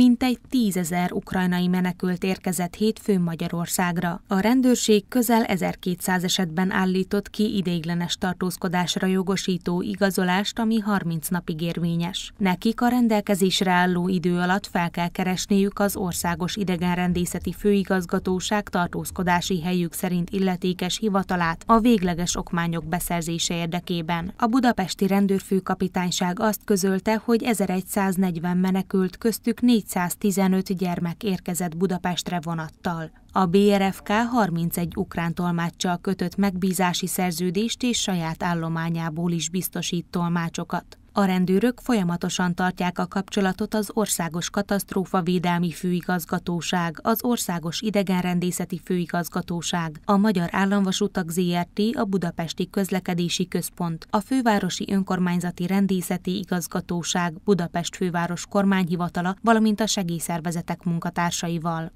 mintegy tízezer ukrajnai menekült érkezett hétfőn Magyarországra. A rendőrség közel 1200 esetben állított ki ideiglenes tartózkodásra jogosító igazolást, ami 30 napig érvényes. Nekik a rendelkezésre álló idő alatt fel kell keresniük az Országos Idegenrendészeti Főigazgatóság tartózkodási helyük szerint illetékes hivatalát a végleges okmányok beszerzése érdekében. A budapesti rendőrfőkapitányság azt közölte, hogy 1140 menekült köztük 4 415 gyermek érkezett Budapestre vonattal. A BRFK 31 ukrán tolmáccsal kötött megbízási szerződést és saját állományából is biztosít tolmácsokat. A rendőrök folyamatosan tartják a kapcsolatot az Országos Katasztrófa Védelmi Főigazgatóság, az Országos Idegenrendészeti Főigazgatóság, a Magyar Államvasutak ZRT, a Budapesti Közlekedési Központ, a Fővárosi Önkormányzati Rendészeti Igazgatóság, Budapest Főváros Kormányhivatala, valamint a segélyszervezetek munkatársaival.